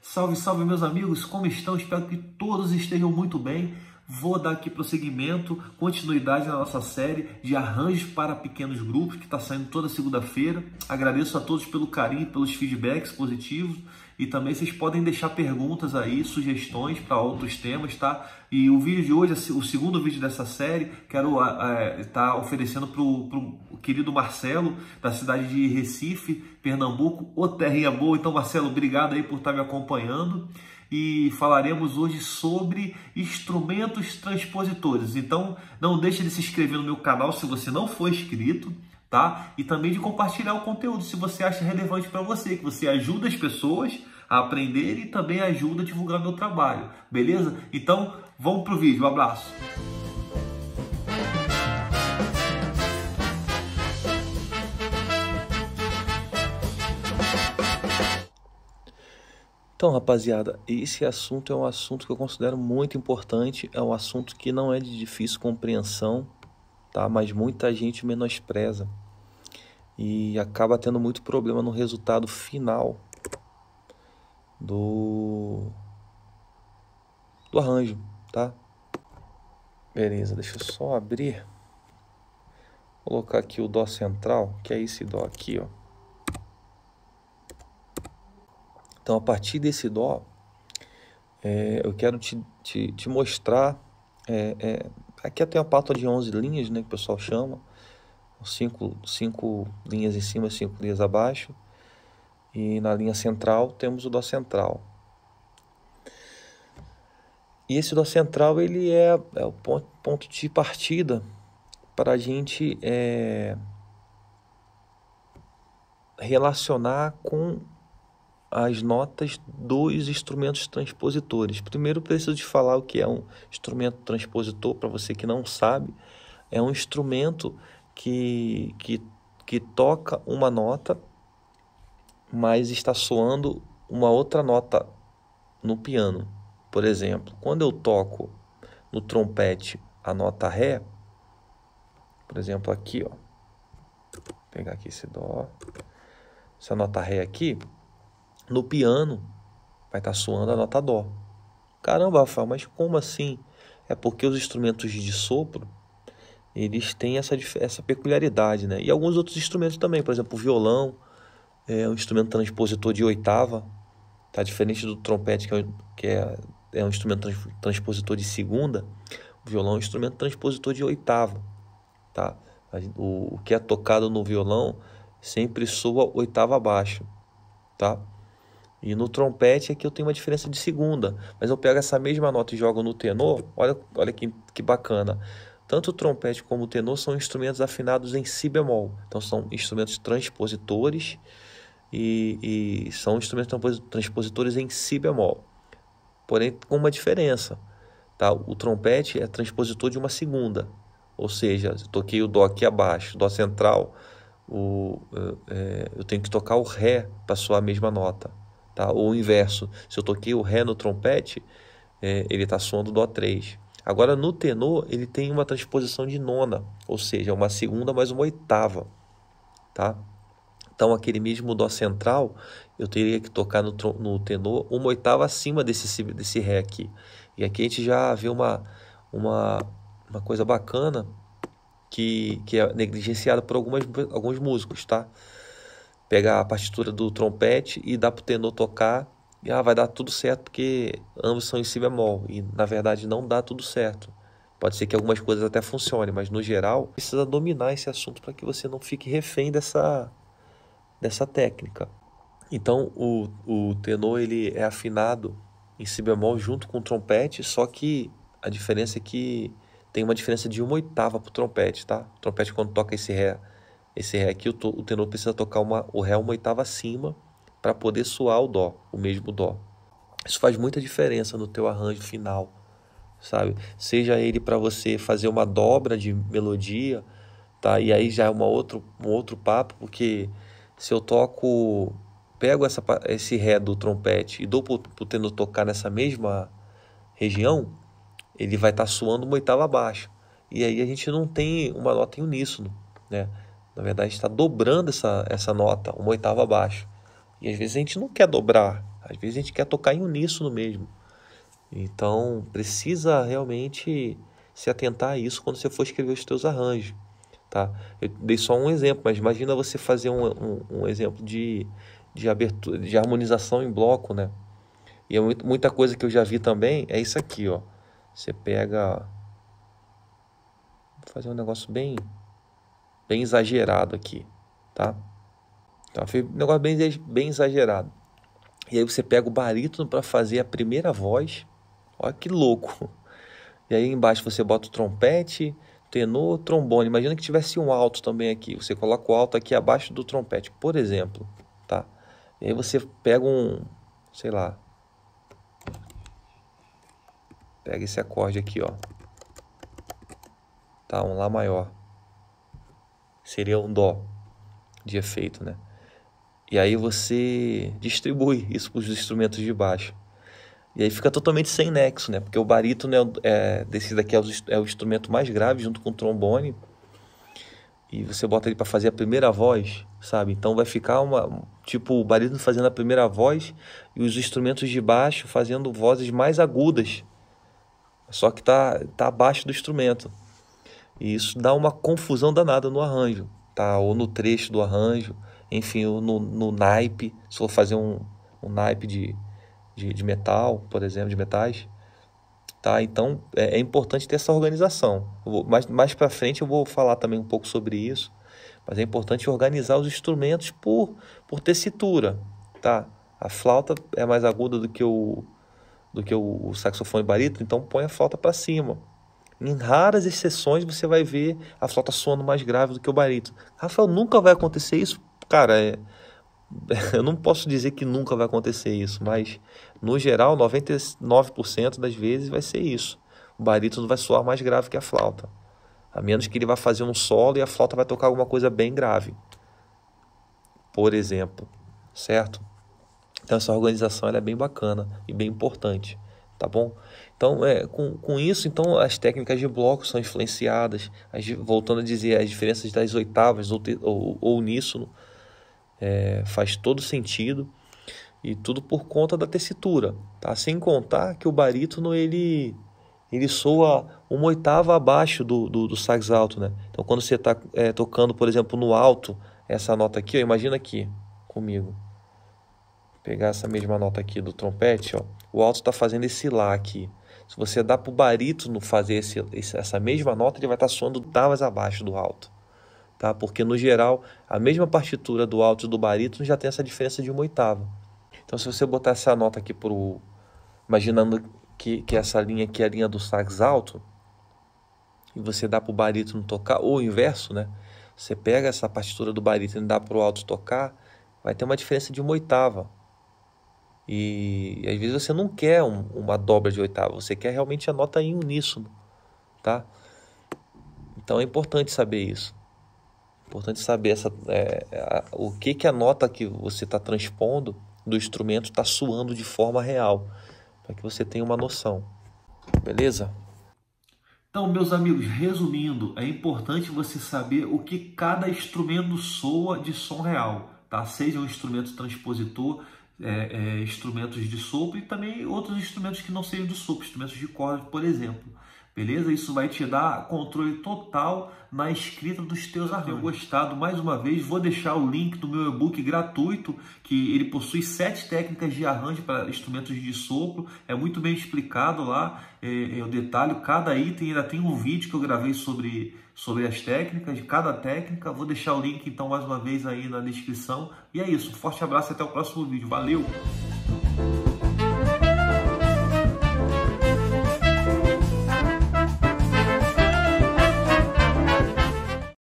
Salve, salve, meus amigos, como estão? Espero que todos estejam muito bem. Vou dar aqui prosseguimento, continuidade na nossa série de arranjos para pequenos grupos que está saindo toda segunda-feira. Agradeço a todos pelo carinho, pelos feedbacks positivos e também vocês podem deixar perguntas aí, sugestões para outros temas, tá? E o vídeo de hoje, o segundo vídeo dessa série, quero ah, estar eh, é, tá oferecendo para o querido Marcelo, da cidade de Recife, Pernambuco, o terrinha boa. Então, Marcelo, obrigado aí por estar tá me acompanhando. E falaremos hoje sobre instrumentos transpositores. Então, não deixe de se inscrever no meu canal se você não for inscrito tá? E também de compartilhar o conteúdo se você acha relevante para você, que você ajuda as pessoas a aprender e também ajuda a divulgar meu trabalho, beleza? Então, vamos pro vídeo. Um abraço. Então, rapaziada, esse assunto é um assunto que eu considero muito importante, é um assunto que não é de difícil compreensão, tá? Mas muita gente menospreza e acaba tendo muito problema no resultado final do, do arranjo, tá? Beleza, deixa eu só abrir, colocar aqui o dó central, que é esse dó aqui, ó. Então, a partir desse dó, é, eu quero te, te, te mostrar, é, é, aqui eu tenho a pátula de 11 linhas, né, que o pessoal chama, cinco, cinco linhas em cima e cinco linhas abaixo. E na linha central temos o Dó central. E esse Dó central ele é, é o ponto, ponto de partida para a gente é, relacionar com as notas dos instrumentos transpositores. Primeiro preciso de falar o que é um instrumento transpositor para você que não sabe. É um instrumento que, que, que toca uma nota, mas está soando uma outra nota no piano. Por exemplo, quando eu toco no trompete a nota Ré, por exemplo, aqui, ó, vou pegar aqui esse Dó, essa nota Ré aqui, no piano vai estar tá soando a nota Dó. Caramba, Rafael, mas como assim? É porque os instrumentos de sopro eles têm essa, essa peculiaridade, né? E alguns outros instrumentos também, por exemplo, o violão é um instrumento transpositor de oitava, tá? Diferente do trompete, que é, que é, é um instrumento trans, transpositor de segunda, o violão é um instrumento transpositor de oitava, tá? O, o que é tocado no violão sempre soa oitava abaixo, tá? E no trompete aqui é eu tenho uma diferença de segunda, mas eu pego essa mesma nota e jogo no tenor, olha, olha que, que bacana. Tanto o trompete como o tenor são instrumentos afinados em si bemol. Então são instrumentos transpositores e, e são instrumentos transpositores em si bemol. Porém, com uma diferença. Tá? O trompete é transpositor de uma segunda. Ou seja, eu toquei o Dó aqui abaixo, Dó central, o, é, eu tenho que tocar o Ré para soar a mesma nota. Tá? Ou o inverso. Se eu toquei o Ré no trompete, é, ele está soando Dó 3. Agora, no tenor, ele tem uma transposição de nona, ou seja, uma segunda mais uma oitava, tá? Então, aquele mesmo dó central, eu teria que tocar no, no tenor uma oitava acima desse, desse ré aqui. E aqui a gente já vê uma, uma, uma coisa bacana que, que é negligenciada por algumas, alguns músicos, tá? Pegar a partitura do trompete e dar para o tenor tocar e ah, vai dar tudo certo porque ambos são em si bemol. É e na verdade não dá tudo certo. Pode ser que algumas coisas até funcionem, mas no geral precisa dominar esse assunto para que você não fique refém dessa, dessa técnica. Então o, o tenor ele é afinado em si bemol junto com o trompete, só que a diferença é que tem uma diferença de uma oitava para o trompete, tá? O trompete quando toca esse ré, esse ré aqui, o, o tenor precisa tocar uma, o ré uma oitava acima para poder soar o dó, o mesmo dó. Isso faz muita diferença no teu arranjo final, sabe? Seja ele para você fazer uma dobra de melodia, tá? E aí já é uma outro, um outro papo, porque se eu toco, pego essa, esse ré do trompete e dou pro, pro tocar nessa mesma região, ele vai estar tá suando uma oitava abaixo. E aí a gente não tem uma nota em uníssono, né? Na verdade, está dobrando essa, essa nota, uma oitava abaixo. E às vezes a gente não quer dobrar, às vezes a gente quer tocar em uníssono mesmo. Então precisa realmente se atentar a isso quando você for escrever os seus arranjos. Tá? Eu dei só um exemplo, mas imagina você fazer um, um, um exemplo de, de, abertura, de harmonização em bloco, né? E é muito, muita coisa que eu já vi também é isso aqui, ó. Você pega... Vou fazer um negócio bem, bem exagerado aqui, tá? Tá? Foi um negócio bem, bem exagerado. E aí você pega o barítono para fazer a primeira voz. Olha que louco. E aí embaixo você bota o trompete, tenor, trombone. Imagina que tivesse um alto também aqui. Você coloca o alto aqui abaixo do trompete, por exemplo, tá? E aí você pega um, sei lá. Pega esse acorde aqui, ó. Tá, um lá maior. Seria um dó de efeito, né? E aí você distribui isso para os instrumentos de baixo. E aí fica totalmente sem nexo, né? Porque o barítono né, é, é, desse daqui é o, é o instrumento mais grave junto com o trombone. E você bota ele para fazer a primeira voz, sabe? Então vai ficar uma tipo o barítono fazendo a primeira voz e os instrumentos de baixo fazendo vozes mais agudas. Só que tá tá abaixo do instrumento. E isso dá uma confusão danada no arranjo, tá? Ou no trecho do arranjo enfim, no, no naipe, se for fazer um, um naipe de, de, de metal, por exemplo, de metais, tá? Então é, é importante ter essa organização. Vou, mais mais para frente eu vou falar também um pouco sobre isso, mas é importante organizar os instrumentos por, por tessitura, tá? A flauta é mais aguda do que o, do que o, o saxofone barito, então põe a flauta para cima. Em raras exceções você vai ver a flauta soando mais grave do que o barito. Rafael, nunca vai acontecer isso? cara, é, eu não posso dizer que nunca vai acontecer isso, mas no geral, 99% das vezes vai ser isso. O barítono vai soar mais grave que a flauta. A menos que ele vá fazer um solo e a flauta vai tocar alguma coisa bem grave. Por exemplo, certo? Então essa organização é bem bacana e bem importante, tá bom? Então, é, com, com isso, então as técnicas de bloco são influenciadas, as, voltando a dizer, as diferenças das oitavas ou, ou, ou uníssono, é, faz todo sentido e tudo por conta da tessitura, tá? Sem contar que o barítono ele ele soa uma oitava abaixo do, do, do sax alto, né? Então quando você está é, tocando, por exemplo, no alto essa nota aqui, ó, imagina aqui comigo, Vou pegar essa mesma nota aqui do trompete, ó, o alto está fazendo esse lá aqui. Se você dá para o barítono fazer esse, essa mesma nota, ele vai estar tá soando oitavas abaixo do alto tá? Porque no geral, a mesma partitura do alto e do barítono já tem essa diferença de uma oitava. Então, se você botar essa nota aqui pro imaginando que, que essa linha aqui é a linha do sax alto e você dá pro barítono tocar ou o inverso, né? Você pega essa partitura do barítono e dá pro alto tocar, vai ter uma diferença de uma oitava. E, e às vezes você não quer um, uma dobra de oitava, você quer realmente a nota em uníssono, tá? Então é importante saber isso. Importante saber essa, é, a, o que, que a nota que você está transpondo do instrumento está suando de forma real, para que você tenha uma noção. Beleza? Então, meus amigos, resumindo, é importante você saber o que cada instrumento soa de som real, tá? Seja um instrumento transpositor, é, é, instrumentos de sopro e também outros instrumentos que não sejam de sopro, instrumentos de corda, por exemplo. Beleza? Isso vai te dar controle total na escrita dos teus arranjos. gostado mais uma vez, vou deixar o link do meu e-book gratuito, que ele possui sete técnicas de arranjo para instrumentos de sopro, é muito bem explicado lá, é, é, o detalhe. cada item, ainda tem um vídeo que eu gravei sobre, sobre as técnicas, de cada técnica, vou deixar o link então mais uma vez aí na descrição, e é isso, um forte abraço e até o próximo vídeo, valeu!